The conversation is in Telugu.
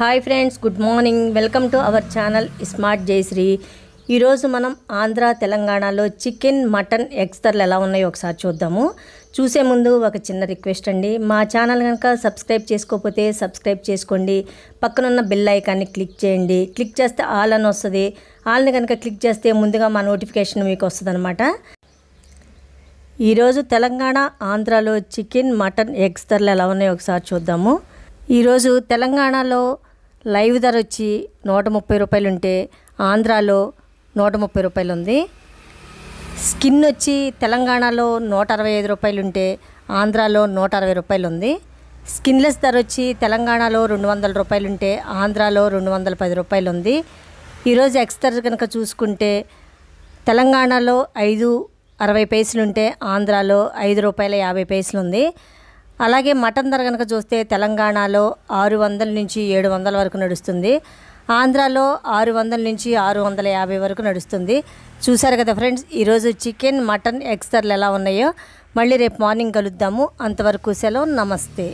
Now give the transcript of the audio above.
hi friends good morning welcome to our channel smart Jayashree ఈరోజు మనం ఆంధ్ర తెలంగాణలో చికెన్ మటన్ ఎగ్స్ ధరలు ఎలా ఉన్నాయో ఒకసారి చూద్దాము చూసే ముందు ఒక చిన్న రిక్వెస్ట్ అండి మా ఛానల్ కనుక సబ్స్క్రైబ్ చేసుకోకపోతే సబ్స్క్రైబ్ చేసుకోండి పక్కనున్న బెల్ ఐకాన్ని క్లిక్ చేయండి క్లిక్ చేస్తే ఆల్ అని వస్తుంది ఆల్ని కనుక క్లిక్ చేస్తే ముందుగా మా నోటిఫికేషన్ మీకు వస్తుంది అనమాట ఈరోజు తెలంగాణ ఆంధ్రాలో చికెన్ మటన్ ఎగ్స్ ధరలు ఎలా ఉన్నాయో ఒకసారి చూద్దాము ఈరోజు తెలంగాణలో లైవ్ ధర వచ్చి నూట ముప్పై రూపాయలు ఉంటే ఆంధ్రాలో నూట ముప్పై రూపాయలు ఉంది స్కిన్ వచ్చి తెలంగాణలో నూట అరవై ఐదు రూపాయలు ఉంటే ఆంధ్రాలో నూట అరవై రూపాయలు ఉంది స్కిన్లెస్ ధర వచ్చి తెలంగాణలో రెండు వందల రూపాయలు ఉంటే ఆంధ్రాలో రెండు వందల పది రూపాయలు ఉంది ఈరోజు ఎక్స్తర్ కనుక చూసుకుంటే తెలంగాణలో ఐదు అరవై పైసలు ఉంటే ఆంధ్రాలో ఐదు రూపాయల యాభై పైసలు ఉంది అలాగే మటన్ ధర కనుక చూస్తే తెలంగాణలో ఆరు వందల నుంచి ఏడు వందల వరకు నడుస్తుంది ఆంధ్రాలో ఆరు వందల నుంచి ఆరు వందల యాభై వరకు నడుస్తుంది చూసారు కదా ఫ్రెండ్స్ ఈరోజు చికెన్ మటన్ ఎగ్స్ ధరలు ఎలా ఉన్నాయో మళ్ళీ రేపు మార్నింగ్ కలుద్దాము అంతవరకు సెలవు నమస్తే